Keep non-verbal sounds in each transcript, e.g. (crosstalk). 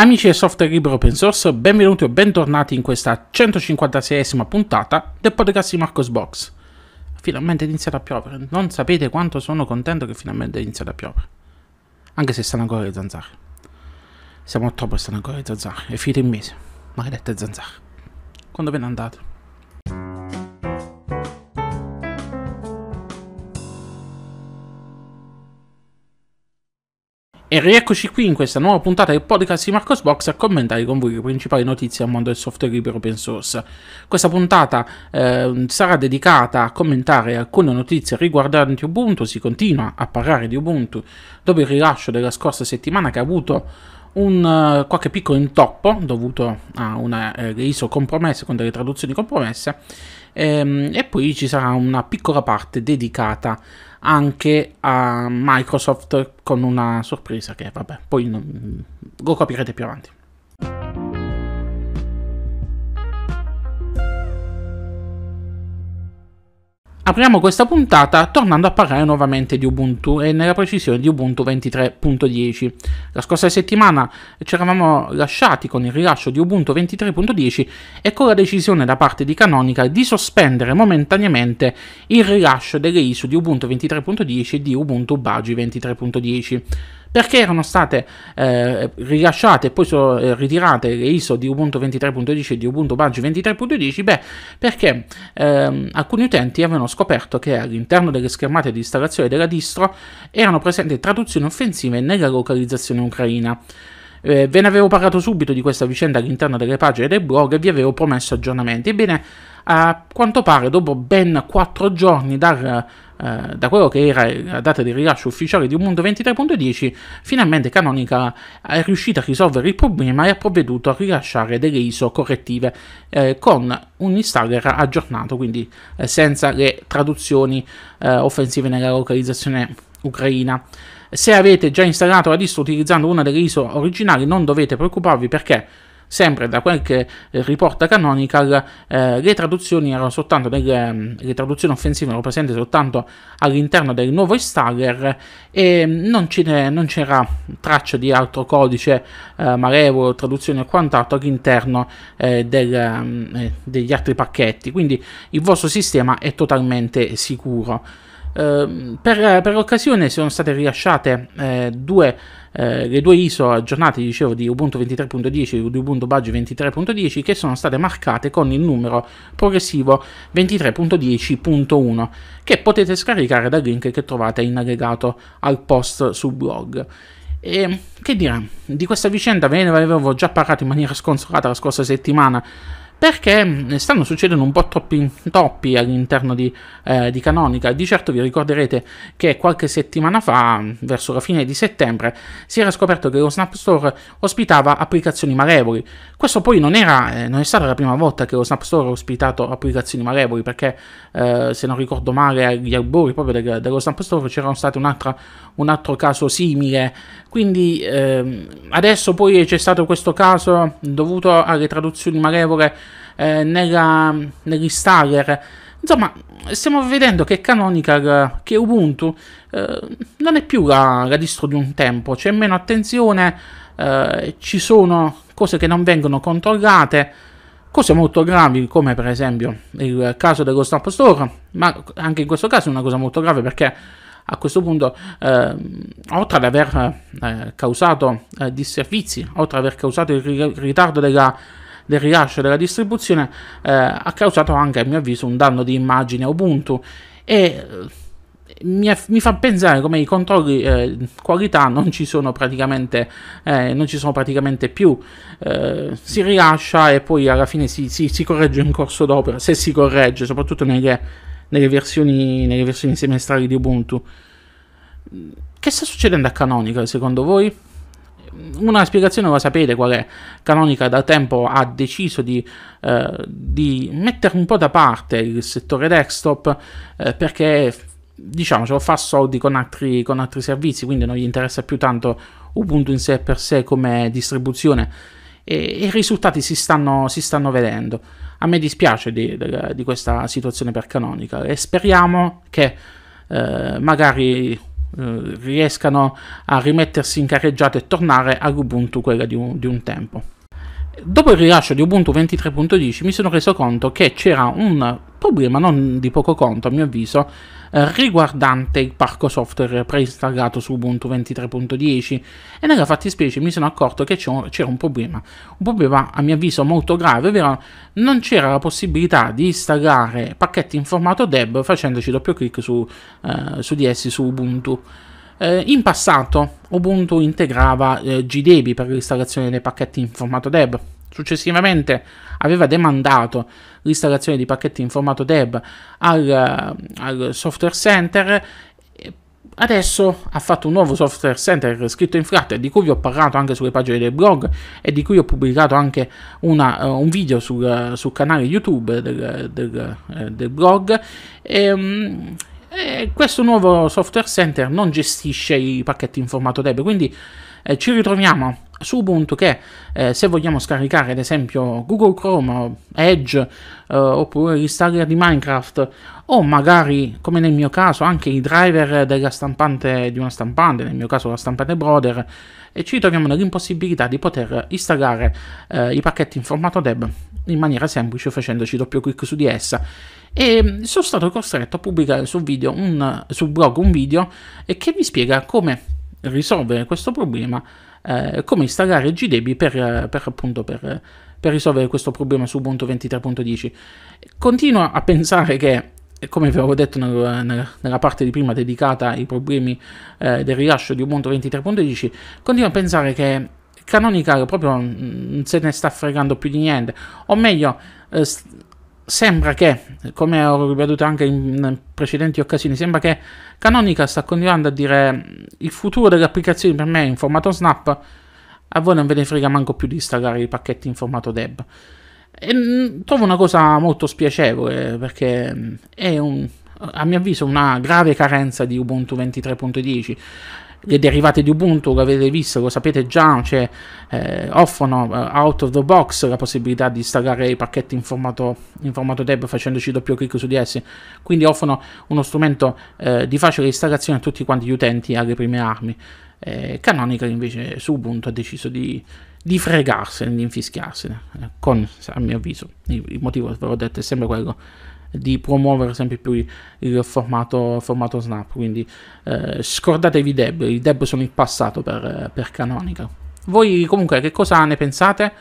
Amici del software libero open source, benvenuti o bentornati in questa 156esima puntata del podcast di Marcos Box. Finalmente è iniziato a piovere, non sapete quanto sono contento che finalmente è iniziato a piovere. Anche se stanno ancora le zanzare. Siamo a troppo stanno ancora le zanzare, è finito il mese. Maledette zanzare. Quando ve ne andate? E rieccoci qui in questa nuova puntata del podcast di Marcos Box a commentare con voi le principali notizie al mondo del software libero open source. Questa puntata eh, sarà dedicata a commentare alcune notizie riguardanti Ubuntu, si continua a parlare di Ubuntu dopo il rilascio della scorsa settimana che ha avuto un, uh, qualche piccolo intoppo dovuto a una eh, ISO compromessa con delle traduzioni compromesse ehm, e poi ci sarà una piccola parte dedicata a anche a Microsoft con una sorpresa che vabbè, poi non, lo capirete più avanti. Apriamo questa puntata tornando a parlare nuovamente di Ubuntu e nella precisione di Ubuntu 23.10. La scorsa settimana ci eravamo lasciati con il rilascio di Ubuntu 23.10 e con la decisione da parte di Canonical di sospendere momentaneamente il rilascio delle ISO di Ubuntu 23.10 e di Ubuntu Bagi 23.10 perché erano state eh, rilasciate e poi sono eh, ritirate le ISO di Ubuntu 23.10 e di Ubuntu Budge 23.10? Beh, perché ehm, alcuni utenti avevano scoperto che all'interno delle schermate di installazione della distro erano presenti traduzioni offensive nella localizzazione ucraina. Eh, ve ne avevo parlato subito di questa vicenda all'interno delle pagine del blog e vi avevo promesso aggiornamenti. Ebbene, a quanto pare, dopo ben 4 giorni dal eh, da quello che era la data di rilascio ufficiale di Ubuntu 23.10, finalmente Canonical è riuscita a risolvere il problema e ha provveduto a rilasciare delle ISO correttive eh, con un installer aggiornato, quindi eh, senza le traduzioni eh, offensive nella localizzazione ucraina. Se avete già installato la distro utilizzando una delle ISO originali non dovete preoccuparvi perché Sempre da quel che eh, riporta Canonical, eh, le traduzioni erano soltanto delle ehm, le traduzioni offensive erano presenti soltanto all'interno del nuovo installer e non, ne, non c'era traccia di altro codice eh, malevolo, traduzioni o quant'altro all'interno eh, del, ehm, eh, degli altri pacchetti. Quindi il vostro sistema è totalmente sicuro. Ehm, per, per, l'occasione sono state rilasciate eh, due, eh, le due ISO aggiornate, dicevo, di Ubuntu 23.10 e di Ubuntu Budge 23.10 che sono state marcate con il numero progressivo 23.10.1 che potete scaricare dal link che trovate in allegato al post sul blog. E ehm, che dire, di questa vicenda ve ne avevo già parlato in maniera sconsolata la scorsa settimana perché mm, stanno succedendo un po' troppi troppi all'interno di, eh, di Canonica. Di certo vi ricorderete che qualche settimana fa, verso la fine di settembre, si era scoperto che lo Snap Store ospitava applicazioni malevoli. Questo poi non, era, eh, non è stata la prima volta che lo Snap Store ha ospitato applicazioni malevoli, perché eh, se non ricordo male agli albori proprio del, dello Snap Store c'era stato un altro caso simile quindi ehm, adesso poi c'è stato questo caso dovuto alle traduzioni malevole eh, nella, nell'installer. Insomma, stiamo vedendo che Canonical, che Ubuntu, eh, non è più la, la, distro di un tempo, c'è meno attenzione, eh, ci sono cose che non vengono controllate, cose molto gravi come per esempio il caso dello Snap Store, ma anche in questo caso è una cosa molto grave perché a questo punto, eh, oltre ad aver eh, causato eh, disservizi, oltre ad aver causato il ritardo della, del rilascio della distribuzione, eh, ha causato anche, a mio avviso, un danno di immagine a Ubuntu e eh, mi, mi, fa pensare come i controlli eh, qualità non ci sono praticamente, eh, non ci sono praticamente più. Eh, si rilascia e poi alla fine si, si, si corregge in corso d'opera, se si corregge, soprattutto nelle nelle versioni, nelle versioni semestrali di Ubuntu. Che sta succedendo a Canonical secondo voi? Una spiegazione la sapete qual è? Canonical da tempo ha deciso di, eh, di mettere un po' da parte il settore desktop eh, perché diciamocelo fa soldi con altri, con altri servizi quindi non gli interessa più tanto Ubuntu in sé per sé come distribuzione e, e i risultati si stanno, si stanno, vedendo. A me dispiace di, di, questa situazione per Canonical e speriamo che eh, magari eh, riescano a rimettersi in carreggiata e tornare all'Ubuntu quella di un, di un tempo. Dopo il rilascio di Ubuntu 23.10 mi sono reso conto che c'era un problema non di poco conto a mio avviso eh, riguardante il parco software preinstallato su Ubuntu 23.10 e nella fattispecie mi sono accorto che c'era un problema, un problema a mio avviso molto grave, ovvero non c'era la possibilità di installare pacchetti in formato deb facendoci doppio clic su, eh, su di essi su Ubuntu eh, in passato Ubuntu integrava eh, GDebi per l'installazione dei pacchetti in formato DEB, Successivamente aveva demandato l'installazione di pacchetti in formato DEB al, al software center Adesso ha fatto un nuovo software center scritto in Flutter di cui vi ho parlato anche sulle pagine del blog e di cui ho pubblicato anche una, uh, un video sul, sul, canale YouTube del, del, eh, del blog. E, um, e questo nuovo software center non gestisce i pacchetti in formato DEB, quindi eh, ci ritroviamo su Ubuntu che eh, se vogliamo scaricare ad esempio Google Chrome, Edge eh, oppure l'installer di Minecraft o magari come nel mio caso anche i driver della stampante di una stampante, nel mio caso la stampante Brother e ci troviamo nell'impossibilità di poter installare eh, i pacchetti in formato DEB in maniera semplice facendoci doppio clic su di essa e mm, sono stato costretto a pubblicare sul, video un, sul blog un video che vi spiega come risolvere questo problema eh, come installare GDB per, eh, per, appunto, per, eh, per risolvere questo problema su Ubuntu 23.10. Continuo a pensare che come vi avevo detto nella parte di prima dedicata ai problemi eh, del rilascio di Ubuntu 23.10, continuo a pensare che Canonical proprio non mm, se ne sta fregando più di niente, o meglio, sembra che, come ho ripetuto anche in precedenti occasioni, sembra che Canonical sta continuando a dire mm, il futuro delle applicazioni per me in formato Snap, a voi non ve ne frega manco più di installare i pacchetti in formato Deb. E mm, trovo una cosa molto spiacevole perché mm, è un, a mio avviso una grave carenza di Ubuntu 23.10 le derivate di Ubuntu, l'avete visto, lo sapete già, cioè, eh, offrono uh, out of the box la possibilità di installare i pacchetti in formato, in formato DEB facendoci doppio clic su di essi, quindi offrono uno strumento eh, di facile installazione a tutti quanti gli utenti alle prime armi. Eh, Canonical invece su Ubuntu ha deciso di, di fregarsene, di infischiarsene, eh, con, a mio avviso, il, il motivo ve l'ho detto è sempre quello di promuovere sempre più il formato, formato Snap, quindi eh, scordatevi i deb, i deb sono il passato per, per Canonical. Voi comunque che cosa ne pensate?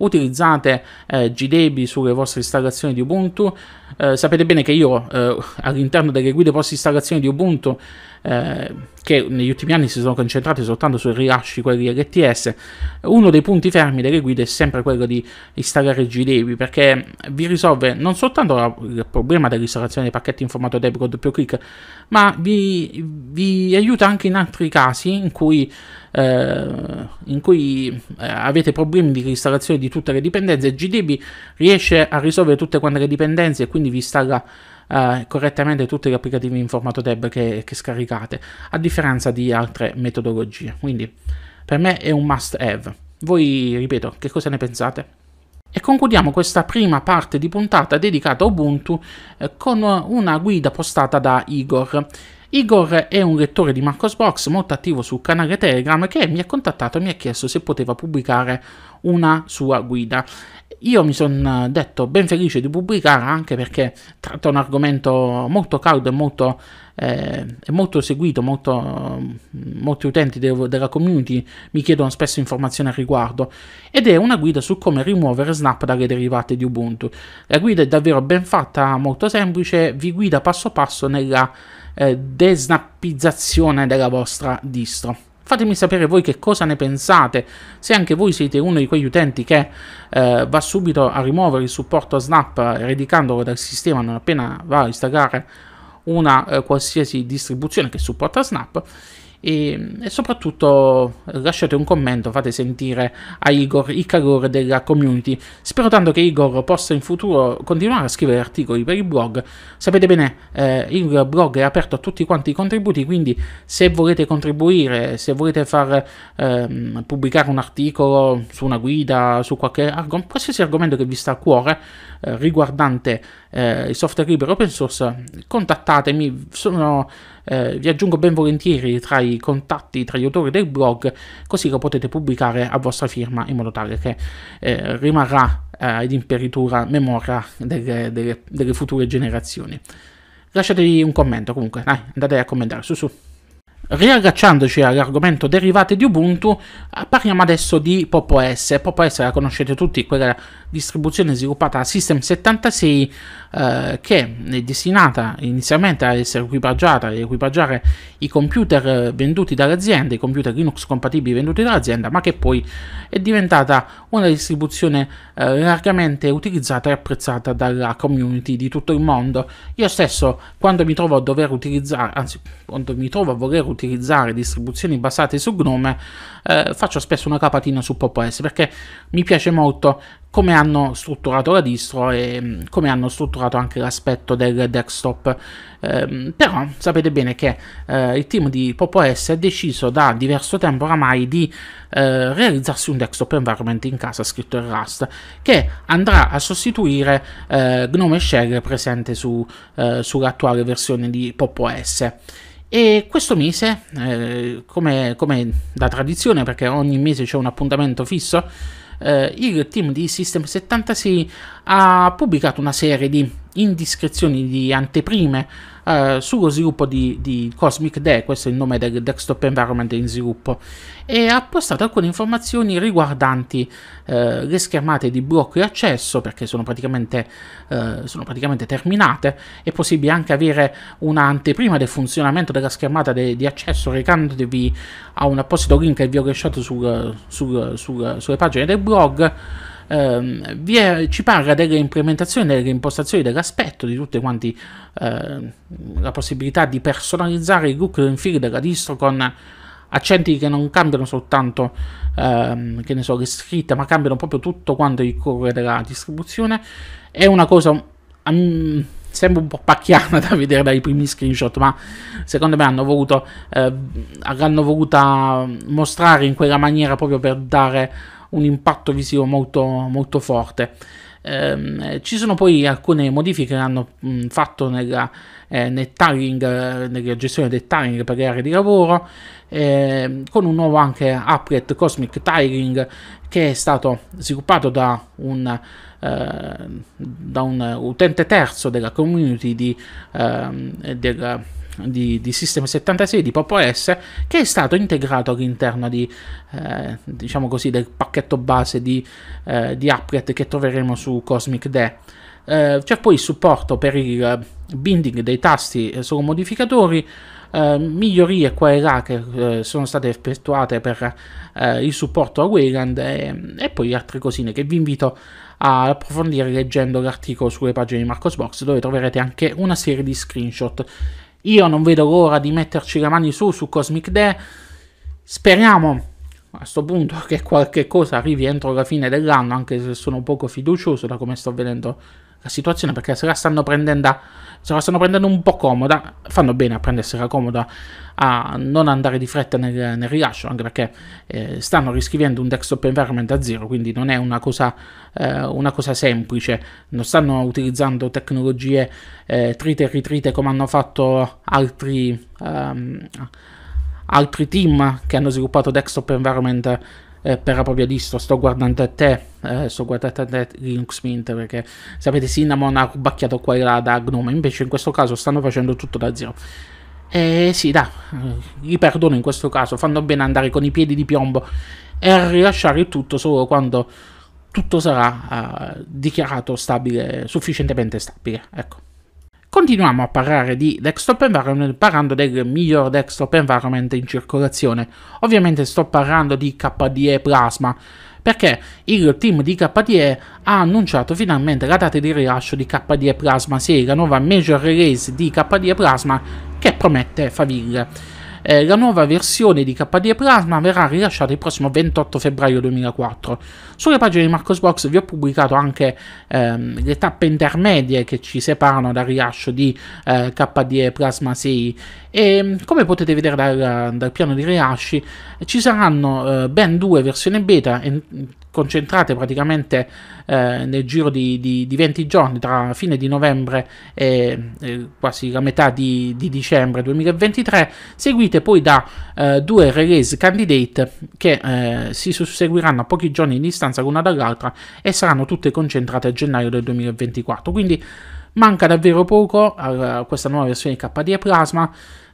utilizzate eh, GDebi sulle vostre installazioni di Ubuntu. Eh, sapete bene che io eh, all'interno delle guide post installazione di Ubuntu eh, che negli ultimi anni si sono concentrati soltanto sui rilasci, quelli LTS, uno dei punti fermi delle guide è sempre quello di installare GDAV perché vi risolve non soltanto il problema dell'installazione dei pacchetti in formato debug o doppio clic, ma vi, vi, aiuta anche in altri casi in cui, eh, in cui eh, avete problemi di installazione di tutte le dipendenze. GDAV riesce a risolvere tutte quante le dipendenze e quindi vi installa eh, correttamente tutti gli applicativi in formato tab che, che scaricate, a differenza di altre metodologie. Quindi per me è un must have. Voi, ripeto, che cosa ne pensate? E concludiamo questa prima parte di puntata dedicata a Ubuntu eh, con una guida postata da Igor. Igor è un lettore di Marcosbox molto attivo sul canale Telegram che mi ha contattato e mi ha chiesto se poteva pubblicare una sua guida io mi sono eh, detto ben felice di pubblicare anche perché tratta un argomento molto caldo e molto, eh, molto seguito, molto, mm, molti utenti de- della community mi chiedono spesso informazioni al riguardo ed è una guida su come rimuovere Snap dalle derivate di Ubuntu. La guida è davvero ben fatta, molto semplice, vi guida passo passo nella eh, desnappizzazione della vostra distro. Fatemi sapere voi che cosa ne pensate, se anche voi siete uno di quegli utenti che eh, va subito a rimuovere il supporto a Snap eredicandolo dal sistema non appena va a installare una eh, qualsiasi distribuzione che supporta Snap e, e, soprattutto lasciate un commento, fate sentire a Igor il calore della community. Spero tanto che Igor possa in futuro continuare a scrivere articoli per il blog. Sapete bene, eh, il blog è aperto a tutti quanti i contributi, quindi se volete contribuire, se volete far eh, pubblicare un articolo su una guida, su qualche argom- qualsiasi argomento che vi sta a cuore eh, riguardante eh, il software libero open source, contattatemi, sono eh, vi aggiungo ben volentieri tra i contatti tra gli autori del blog, così lo potete pubblicare a vostra firma in modo tale che eh, rimarrà ed eh, imperitura memoria delle, delle, delle, future generazioni. Lasciatevi un commento comunque, dai, andate a commentare, su su. Riallacciandoci all'argomento derivate di Ubuntu, eh, parliamo adesso di Pop OS. Pop OS la conoscete tutti, quella distribuzione sviluppata da System76 eh, che è destinata inizialmente ad essere equipaggiata ad equipaggiare i computer eh, venduti dall'azienda, i computer Linux compatibili venduti dall'azienda, ma che poi è diventata una distribuzione eh, largamente utilizzata e apprezzata dalla community di tutto il mondo. Io stesso quando mi trovo a dover utilizzare, anzi quando mi trovo a voler utilizzare distribuzioni basate su Gnome, eh, faccio spesso una capatina su Pop OS perché mi piace molto come hanno strutturato la distro e mm, come hanno strutturato anche l'aspetto del desktop. Eh, però sapete bene che eh, il team di PopOS ha deciso da diverso tempo oramai di eh, realizzarsi un desktop environment in casa scritto in Rust che andrà a sostituire eh, Gnome Shell presente su, eh, sull'attuale versione di PopOS. E questo mese, eh, come, come da tradizione, perché ogni mese c'è un appuntamento fisso, eh, il team di System 76 ha pubblicato una serie di indiscrezioni di anteprime eh, sullo sviluppo di, di, Cosmic Day, questo è il nome del desktop environment in sviluppo, e ha postato alcune informazioni riguardanti eh, le schermate di blocco e accesso, perché sono praticamente, eh, sono praticamente, terminate, è possibile anche avere un'anteprima del funzionamento della schermata de, di accesso recandovi a un apposito link che vi ho lasciato sul, sul, sul, sulle pagine del blog, ehm, è, ci parla delle implementazioni, delle impostazioni dell'aspetto, di tutte quanti ehm, la possibilità di personalizzare il look and feel della distro con accenti che non cambiano soltanto ehm, che ne so, le scritte, ma cambiano proprio tutto quanto il colore della distribuzione. È una cosa. Um, sembra un po' pacchiana (laughs) da vedere dai primi screenshot, ma secondo me hanno voluto eh, l'hanno voluta mostrare in quella maniera proprio per dare un impatto visivo molto, molto forte. Eh, ci sono poi alcune modifiche che hanno mh, fatto nella, eh, nel tiling, nella gestione del tiling per le aree di lavoro, eh, con un nuovo anche applet Cosmic Tiling che è stato sviluppato da un, ehm, da un utente terzo della community di, ehm, del, di, di System 76 di Pop OS che è stato integrato all'interno di, eh, diciamo così, del pacchetto base di, eh, di applet che troveremo su Cosmic De. Eh, c'è poi il supporto per il eh, binding dei tasti solo modificatori, eh, migliorie qua e là che eh, sono state effettuate per il supporto a Wayland e, e poi altre cosine che vi invito a approfondire leggendo l'articolo sulle pagine di Marcosbox dove troverete anche una serie di screenshot io non vedo l'ora di metterci le mani su su Cosmic Day. Speriamo a questo punto che qualche cosa arrivi entro la fine dell'anno, anche se sono poco fiducioso da come sto vedendo la situazione, perché se la stanno prendendo, se la stanno prendendo un po' comoda, fanno bene a prendersela comoda, a non andare di fretta nel, nel rilascio, anche perché eh, stanno riscrivendo un desktop environment a zero, quindi non è una cosa, eh, una cosa semplice, non stanno utilizzando tecnologie eh, trite e ritrite come hanno fatto altri... Ehm, altri team che hanno sviluppato desktop environment eh, per la propria distro. Sto guardando a te, eh, sto guardando a te Linux Mint perché sapete Cinnamon ha rubacchiato qua e là da Gnome, invece in questo caso stanno facendo tutto da zero. E eh, sì, da, eh, li perdono in questo caso, fanno bene andare con i piedi di piombo e a rilasciare tutto solo quando tutto sarà eh, dichiarato stabile, sufficientemente stabile. Ecco. Continuiamo a parlare di desktop environment parlando del miglior desktop environment in circolazione. Ovviamente sto parlando di KDE Plasma perché il team di KDE ha annunciato finalmente la data di rilascio di KDE Plasma 6, la nuova major release di KDE Plasma che promette faville. Eh, la nuova versione di KDE Plasma verrà rilasciata il prossimo 28 febbraio 2004. Sulle pagine di Marcosbox vi ho pubblicato anche ehm, le tappe intermedie che ci separano dal rilascio di eh, KDE Plasma 6 e ehm, come potete vedere dal, dal piano di rilasci ci saranno eh, ben due versioni beta e, concentrate praticamente eh, nel giro di, di, di, 20 giorni tra fine di novembre e eh, quasi la metà di, di, dicembre 2023 seguite poi da eh, due release candidate che eh, si susseguiranno a pochi giorni di distanza distanza l'una dall'altra e saranno tutte concentrate a gennaio del 2024. Quindi manca davvero poco a questa nuova versione KDE Plasma.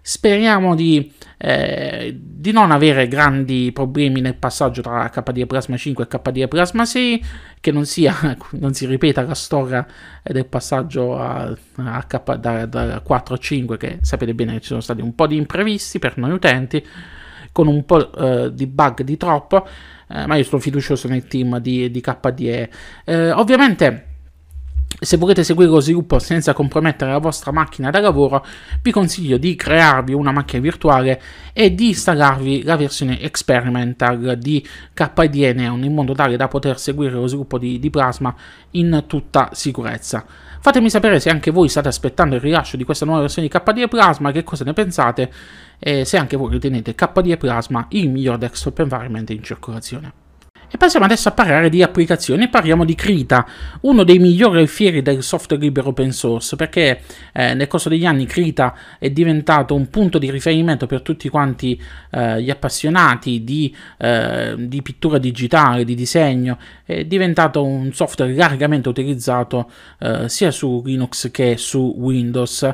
Speriamo di, eh, di, non avere grandi problemi nel passaggio tra KDE Plasma 5 e KDE Plasma 6, che non, sia, (laughs) non si ripeta la storia del passaggio a, a K, da, da 4 a 5, che sapete bene ci sono stati un po' di imprevisti per noi utenti con un po' eh, di bug di troppo, eh, ma io sono fiducioso nel team di, di KDE. Eh, ovviamente se volete seguire lo sviluppo senza compromettere la vostra macchina da lavoro, vi consiglio di crearvi una macchina virtuale e di installarvi la versione experimental di KDE Neon in modo tale da poter seguire lo sviluppo di, di Plasma in tutta sicurezza. Fatemi sapere se anche voi state aspettando il rilascio di questa nuova versione di KDE Plasma, che cosa ne pensate e se anche voi ritenete KDE Plasma il miglior desktop environment in circolazione. E passiamo adesso a parlare di applicazioni, parliamo di Krita, uno dei migliori alfieri del software libero open source, perché eh, nel corso degli anni Krita è diventato un punto di riferimento per tutti quanti eh, gli appassionati di, eh, di, pittura digitale, di disegno, è diventato un software largamente utilizzato eh, sia su Linux che su Windows.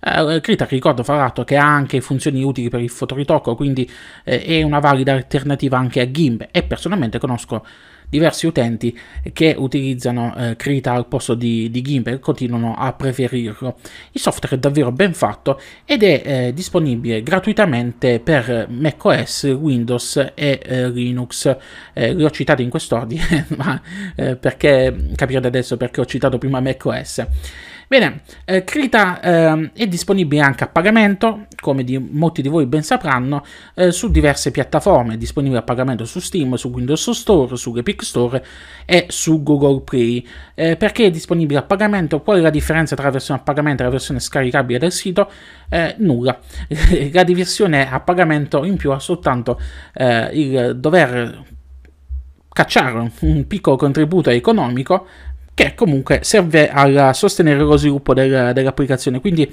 Eh, Krita, ricordo fra l'altro, che ha anche funzioni utili per il fotoritocco, quindi eh, è una valida alternativa anche a GIMP e personalmente conosco conosco diversi utenti che utilizzano eh, Krita al posto di, di GIMP e continuano a preferirlo. Il software è davvero ben fatto ed è eh, disponibile gratuitamente per macOS, Windows e eh, Linux. Eh, li ho citati in quest'ordine, (laughs) ma eh, perché capirete adesso perché ho citato prima macOS. Bene, eh, Krita eh, è disponibile anche a pagamento, come di, molti di voi ben sapranno, eh, su diverse piattaforme. È disponibile a pagamento su Steam, su Windows Store, su Epic Store e su Google Play. Eh, perché è disponibile a pagamento? Qual è la differenza tra la versione a pagamento e la versione scaricabile del sito? Eh, nulla. (laughs) la diversione a pagamento in più ha soltanto eh, il dover cacciare un piccolo contributo economico che comunque serve a sostenere lo sviluppo del, dell'applicazione. Quindi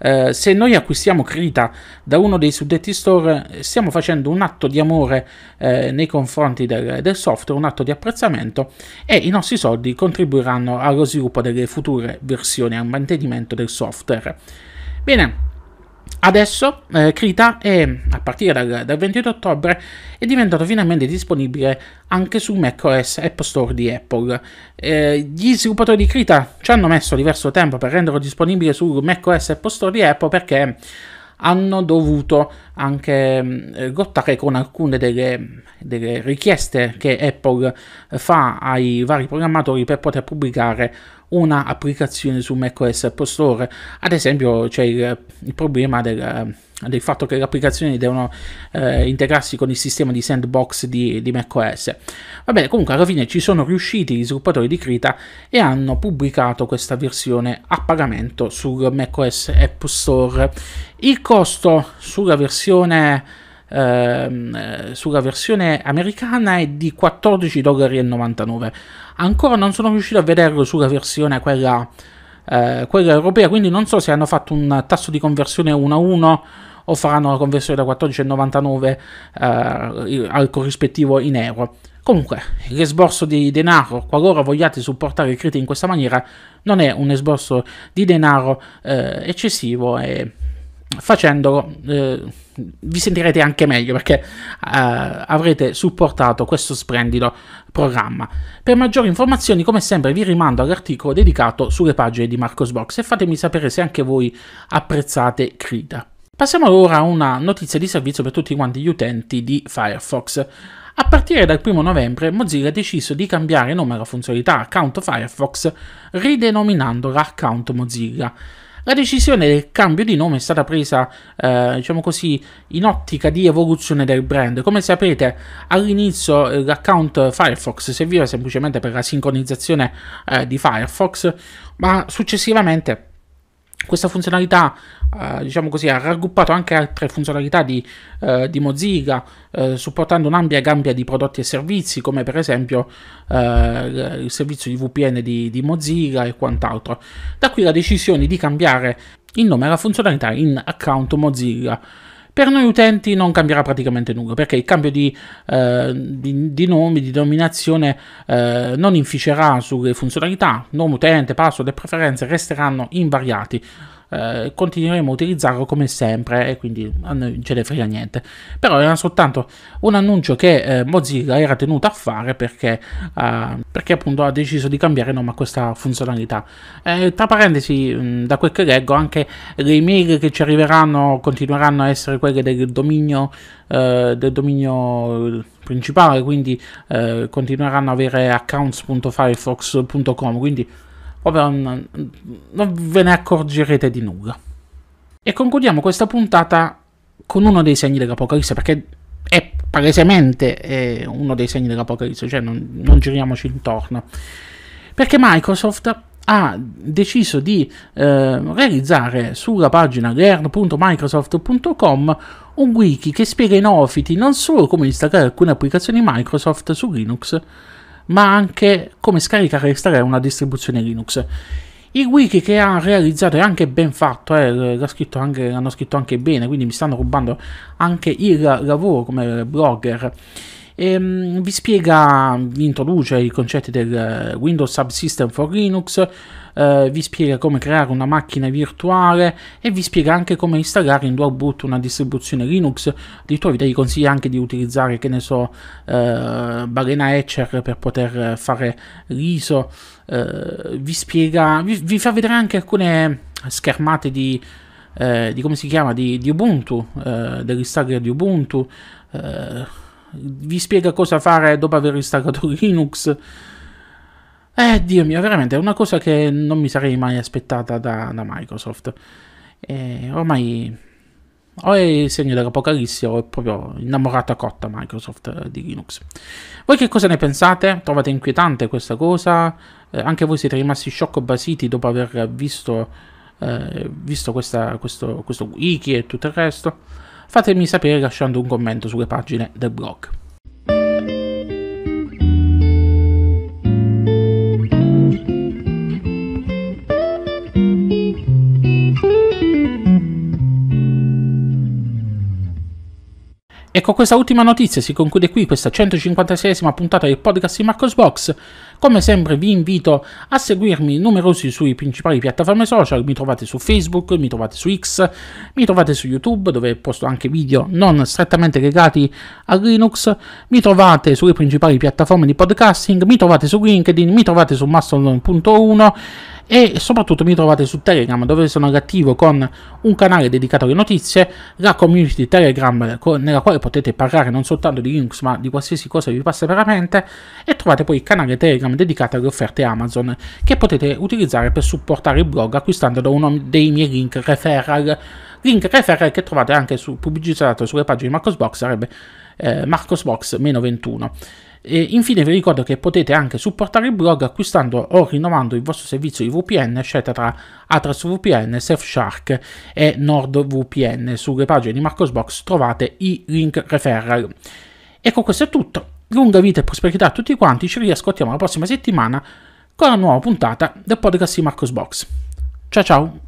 eh, se noi acquistiamo Krita da uno dei suddetti store, stiamo facendo un atto di amore eh, nei confronti del, del, software, un atto di apprezzamento e i nostri soldi contribuiranno allo sviluppo delle future versioni, al mantenimento del software. Bene. Adesso eh, Krita, è, a partire dal, dal, 22 ottobre, è diventato finalmente disponibile anche su macOS App Store di Apple. Eh, gli sviluppatori di Krita ci hanno messo diverso tempo per renderlo disponibile su macOS App Store di Apple perché hanno dovuto anche eh, lottare con alcune delle, delle richieste che Apple eh, fa ai vari programmatori per poter pubblicare una applicazione su macOS Apple Store. Ad esempio c'è il, il problema del, del, fatto che le applicazioni devono eh, integrarsi con il sistema di sandbox di, di macOS. bene, comunque alla fine ci sono riusciti gli sviluppatori di Krita e hanno pubblicato questa versione a pagamento sul macOS Apple Store. Il costo sulla versione Ehm, eh, sulla versione americana è di 14,99 dollari. Ancora non sono riuscito a vederlo sulla versione quella, eh, quella europea, quindi non so se hanno fatto un tasso di conversione 1 a 1 o faranno la conversione da 14,99 eh, al corrispettivo in euro. Comunque, l'esborso di denaro, qualora vogliate supportare i credito in questa maniera, non è un esborso di denaro eh, eccessivo e facendolo eh, vi sentirete anche meglio perché eh, avrete supportato questo splendido programma. Per maggiori informazioni, come sempre, vi rimando all'articolo dedicato sulle pagine di Marcosbox e fatemi sapere se anche voi apprezzate Krita. Passiamo ora a una notizia di servizio per tutti quanti gli utenti di Firefox. A partire dal 1 novembre Mozilla ha deciso di cambiare nome alla funzionalità Account Firefox ridenominandola Account Mozilla. La decisione del cambio di nome è stata presa, eh, diciamo così, in ottica di evoluzione del brand. Come sapete, all'inizio eh, l'account Firefox serviva semplicemente per la sincronizzazione eh, di Firefox, ma successivamente questa funzionalità, eh, diciamo così, ha raggruppato anche altre funzionalità di, eh, di Mozilla, eh, supportando un'ampia gamma di prodotti e servizi, come per esempio eh, il servizio di VPN di, di Mozilla e quant'altro. Da qui la decisione di cambiare il nome alla funzionalità in account Mozilla. Per noi utenti non cambierà praticamente nulla perché il cambio di, eh, di, di nomi, di denominazione eh, non inficerà sulle funzionalità, nome utente, password e preferenze resteranno invariati eh, continueremo a utilizzarlo come sempre e quindi a noi non ce ne frega niente. Però era soltanto un annuncio che eh, Mozilla era tenuto a fare perché, eh, perché, appunto ha deciso di cambiare nome a questa funzionalità. Eh, tra parentesi, mh, mm, da quel che leggo, anche le email che ci arriveranno continueranno a essere quelle del dominio, eh, del dominio principale, quindi eh, continueranno ad avere accounts.firefox.com, quindi ovvero non, non ve ne accorgerete di nulla. E concludiamo questa puntata con uno dei segni dell'Apocalisse, perché è palesemente è uno dei segni dell'Apocalisse, cioè non, non giriamoci intorno. Perché Microsoft ha deciso di eh, realizzare sulla pagina learn.microsoft.com un wiki che spiega ai ofiti non solo come installare alcune applicazioni Microsoft su Linux, ma anche come scaricare e installare una distribuzione Linux. I wiki che ha realizzato è anche ben fatto, eh, l'hanno scritto anche bene, quindi mi stanno rubando anche il lavoro come blogger e ehm, mh, vi spiega, vi introduce i concetti del eh, Windows Subsystem for Linux, eh, vi spiega come creare una macchina virtuale e vi spiega anche come installare in dual boot una distribuzione Linux, addirittura vi consiglio anche di utilizzare, che ne so, eh, Balena Etcher per poter fare l'ISO, eh, vi spiega, vi, vi fa vedere anche alcune schermate di... Eh, di come si chiama di, di Ubuntu, eh, dell'installer di Ubuntu. Eh, vi spiega cosa fare dopo aver installato (laughs) Linux. Eh, Dio mio, veramente è una cosa che non mi sarei mai aspettata da, da Microsoft. E ormai o è il segno dell'apocalisse o è proprio innamorata cotta Microsoft eh, di Linux. Voi che cosa ne pensate? Trovate inquietante questa cosa? Eh, anche voi siete rimasti shock basiti dopo aver visto, eh, visto questa, questo, questo wiki e tutto il resto? fatemi sapere lasciando un commento sulle pagine del blog. con ecco, questa ultima notizia si conclude qui questa 156esima puntata del podcast di Marcos Box. Come sempre vi invito a seguirmi numerosi sui principali piattaforme social, mi trovate su Facebook, mi trovate su X, mi trovate su YouTube dove posto anche video non strettamente legati a Linux, mi trovate sulle principali piattaforme di podcasting, mi trovate su LinkedIn, mi trovate su Mastodon.1 e soprattutto mi trovate su Telegram dove sono attivo con un canale dedicato alle notizie, la community Telegram nella quale potete parlare non soltanto di Linux ma di qualsiasi cosa vi passa veramente e trovate poi il canale Telegram dedicato alle offerte Amazon che potete utilizzare per supportare il blog acquistando da uno dei miei link referral link referral che trovate anche su, pubblicizzato sulle pagine di Marcosbox sarebbe eh, Marcosbox-21 e infine vi ricordo che potete anche supportare il blog acquistando o rinnovando il vostro servizio di VPN scelta tra Atras VPN, Surfshark e NordVPN. Sulle pagine di Marcosbox trovate i link referral. E con questo è tutto. Lunga vita e prosperità a tutti quanti, ci riascoltiamo la prossima settimana con la nuova puntata del podcast di Marcosbox. Ciao ciao!